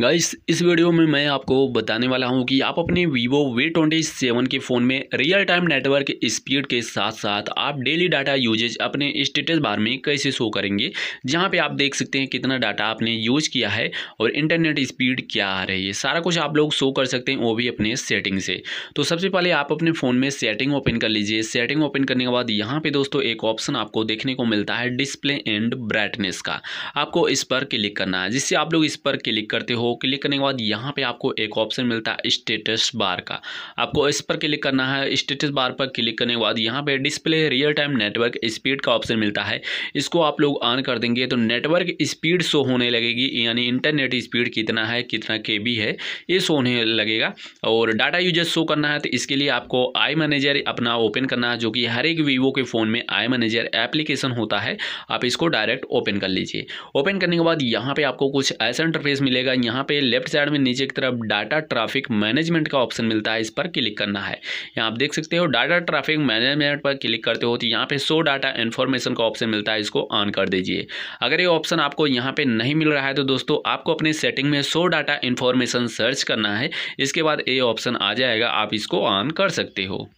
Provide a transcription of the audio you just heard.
guys इस video में मैं आपको बताने वाला हूं कि आप अपने वीवो वे ट्वेंटी सेवन के फ़ोन में रियल टाइम नेटवर्क स्पीड के साथ साथ आप डेली डाटा यूजेज अपने स्टेटस बार में कैसे शो करेंगे जहां पे आप देख सकते हैं कितना डाटा आपने यूज किया है और इंटरनेट स्पीड क्या आ रही है सारा कुछ आप लोग शो कर सकते हैं वो भी अपने सेटिंग से तो सबसे पहले आप अपने फ़ोन में सेटिंग ओपन कर लीजिए सेटिंग ओपन करने के बाद यहाँ पर दोस्तों एक ऑप्शन आपको देखने को मिलता है डिस्प्ले एंड ब्राइटनेस का आपको इस पर क्लिक करना है जिससे आप लोग इस पर क्लिक करते हो हो क्लिक करने के बाद यहाँ पे आपको एक ऑप्शन मिलता है स्टेटस बार का आपको इस पर क्लिक करना है स्टेटस बार पर क्लिक करने के बाद यहाँ पे display real time network speed का ऑप्शन मिलता है इसको आप लोग ऑन कर देंगे तो नेटवर्क स्पीड शो होने लगेगी यानी इंटरनेट स्पीड कितना है कितना के है ये शो होने लगेगा और डाटा यूजेस शो करना है तो इसके लिए आपको आई मैनेजर अपना ओपन करना है जो कि हर एक वीवो के फ़ोन में आई मैनेजर एप्लीकेशन होता है आप इसको डायरेक्ट ओपन कर लीजिए ओपन करने के बाद यहाँ पर आपको कुछ ऐसा इंटरफेस मिलेगा यहाँ पे लेफ्ट साइड में नीचे की तरफ डाटा ट्रैफिक मैनेजमेंट का ऑप्शन मिलता है इस पर क्लिक करना है यहाँ आप देख सकते हो डाटा ट्रैफिक मैनेजमेंट पर क्लिक करते हो तो यहाँ पे सो डाटा इन्फॉर्मेशन का ऑप्शन मिलता है इसको ऑन कर दीजिए अगर ये ऑप्शन आपको यहाँ पर नहीं मिल रहा है तो दोस्तों आपको अपने सेटिंग में सो डाटा इन्फॉर्मेशन सर्च करना है इसके बाद ये ऑप्शन आ जाएगा आप इसको ऑन कर सकते हो